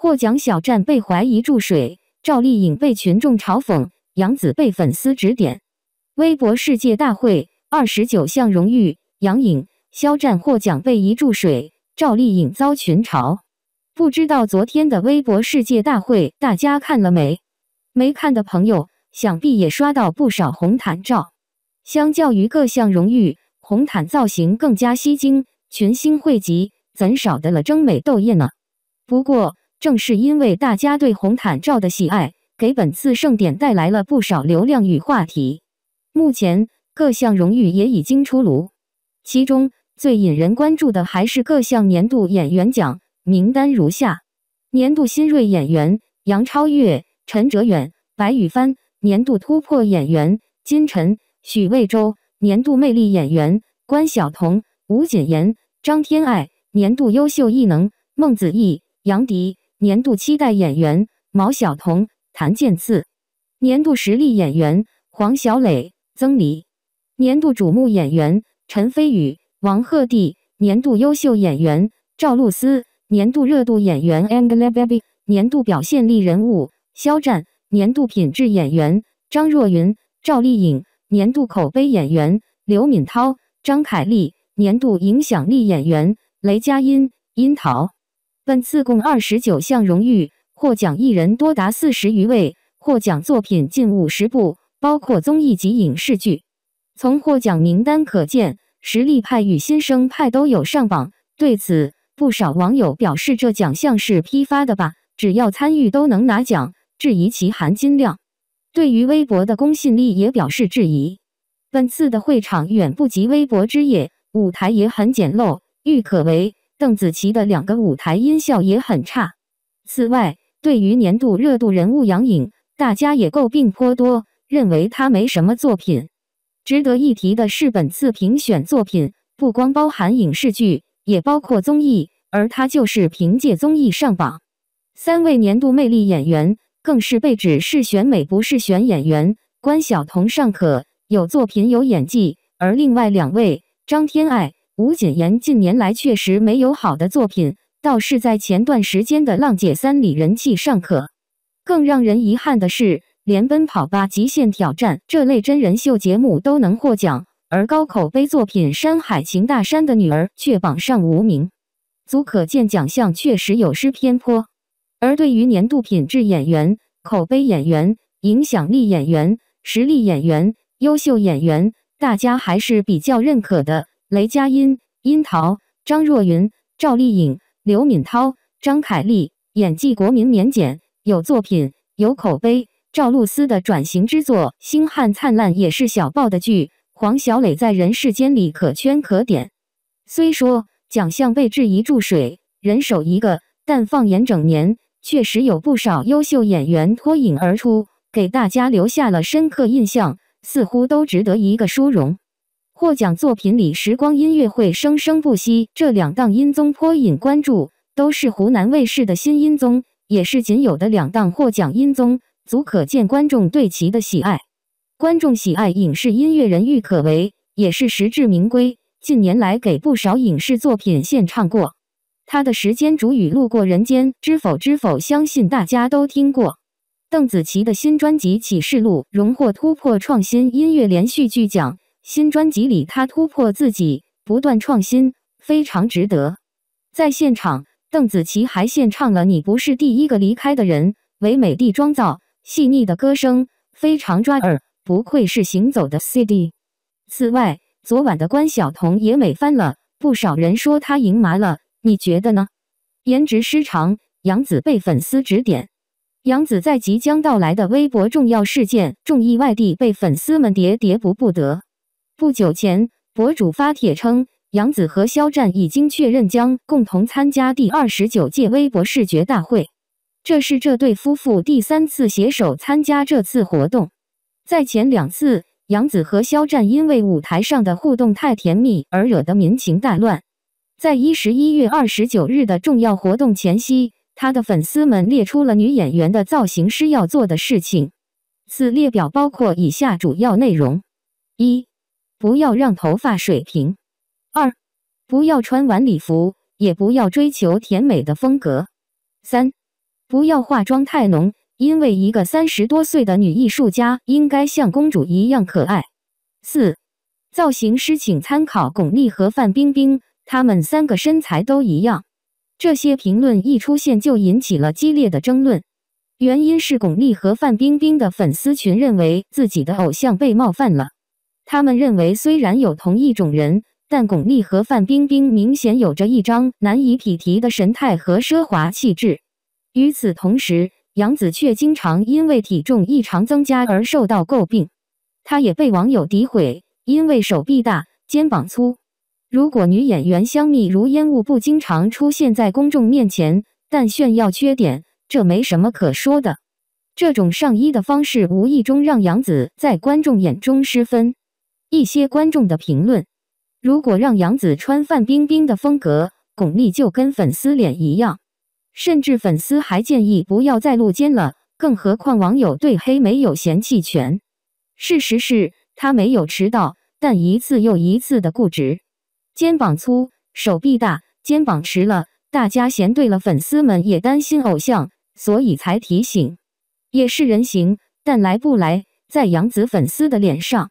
获奖小站被怀疑注水，赵丽颖被群众嘲讽，杨紫被粉丝指点。微博世界大会二十九项荣誉，杨颖、肖战获奖被疑注水，赵丽颖遭群嘲。不知道昨天的微博世界大会大家看了没？没看的朋友想必也刷到不少红毯照。相较于各项荣誉，红毯造型更加吸睛，群星汇集，怎少得了争美斗艳呢？不过。正是因为大家对红毯照的喜爱，给本次盛典带来了不少流量与话题。目前各项荣誉也已经出炉，其中最引人关注的还是各项年度演员奖名单如下：年度新锐演员杨超越、陈哲远、白宇帆；年度突破演员金晨、许魏洲；年度魅力演员关晓彤、吴谨言、张天爱；年度优秀艺能孟子义、杨迪。年度期待演员毛晓彤、谭健次；年度实力演员黄小磊、曾黎；年度瞩目演员陈飞宇、王鹤棣；年度优秀演员赵露思；年度热度演员 Angelababy；年度表现力人物肖战；年度品质演员张若昀、赵丽颖；年度口碑演员刘敏涛、张凯丽；年度影响力演员雷佳音、殷桃。本次共二十九项荣誉，获奖艺人多达四十余位，获奖作品近五十部，包括综艺及影视剧。从获奖名单可见，实力派与新生派都有上榜。对此，不少网友表示，这奖项是批发的吧？只要参与都能拿奖，质疑其含金量。对于微博的公信力也表示质疑。本次的会场远不及微博之夜，舞台也很简陋，郁可唯。邓紫棋的两个舞台音效也很差。此外，对于年度热度人物杨颖，大家也诟病颇多，认为她没什么作品。值得一提的是，本次评选作品不光包含影视剧，也包括综艺，而她就是凭借综艺上榜。三位年度魅力演员更是被指是选美不是选演员。关晓彤尚可，有作品有演技，而另外两位张天爱。吴谨言近年来确实没有好的作品，倒是在前段时间的《浪姐三》里人气尚可。更让人遗憾的是，连《奔跑吧》《极限挑战》这类真人秀节目都能获奖，而高口碑作品《山海情》《大山的女儿》却榜上无名，足可见奖项确实有失偏颇。而对于年度品质演员、口碑演员、影响力演员、实力演员、优秀演员，大家还是比较认可的。雷佳音、殷桃、张若昀、赵丽颖、刘敏涛、张凯丽，演技国民免检，有作品，有口碑。赵露思的转型之作《星汉灿烂》也是小爆的剧。黄小磊在《人世间》里可圈可点，虽说奖项被质疑注水，人手一个，但放眼整年，确实有不少优秀演员脱颖而出，给大家留下了深刻印象，似乎都值得一个殊荣。获奖作品里，《时光音乐会》生生不息这两档音综颇引关注，都是湖南卫视的新音综，也是仅有的两档获奖音综，足可见观众对其的喜爱。观众喜爱影视音乐人郁可唯，也是实至名归。近年来给不少影视作品献唱过，他的《时间煮雨》《路过人间》《知否知否》，相信大家都听过。邓紫棋的新专辑《启示录》荣获突破创新音乐连续剧奖。新专辑里，他突破自己，不断创新，非常值得。在现场，邓紫棋还献唱了《你不是第一个离开的人》，唯美的妆造，细腻的歌声，非常抓耳，不愧是行走的 CD。此外，昨晚的关晓彤也美翻了，不少人说她赢麻了，你觉得呢？颜值失常，杨紫被粉丝指点，杨紫在即将到来的微博重要事件，众意外地被粉丝们叠叠不不得。不久前，博主发帖称，杨紫和肖战已经确认将共同参加第二十九届微博视觉大会。这是这对夫妇第三次携手参加这次活动。在前两次，杨紫和肖战因为舞台上的互动太甜蜜而惹得民情大乱。在一十一月二十九日的重要活动前夕，他的粉丝们列出了女演员的造型师要做的事情。此列表包括以下主要内容：一不要让头发水平。二，不要穿晚礼服，也不要追求甜美的风格。三，不要化妆太浓，因为一个三十多岁的女艺术家应该像公主一样可爱。四，造型师，请参考巩俐和范冰冰，她们三个身材都一样。这些评论一出现就引起了激烈的争论，原因是巩俐和范冰冰的粉丝群认为自己的偶像被冒犯了。他们认为，虽然有同一种人，但巩俐和范冰冰明显有着一张难以匹敌的神态和奢华气质。与此同时，杨紫却经常因为体重异常增加而受到诟病。她也被网友诋毁，因为手臂大、肩膀粗。如果女演员香蜜如烟雾不经常出现在公众面前，但炫耀缺点，这没什么可说的。这种上衣的方式无意中让杨紫在观众眼中失分。一些观众的评论，如果让杨子穿范冰冰的风格，巩俐就跟粉丝脸一样。甚至粉丝还建议不要再露肩了。更何况网友对黑没有嫌弃权。事实是，他没有迟到，但一次又一次的固执，肩膀粗，手臂大，肩膀迟了，大家嫌对了，粉丝们也担心偶像，所以才提醒。也是人行，但来不来，在杨子粉丝的脸上。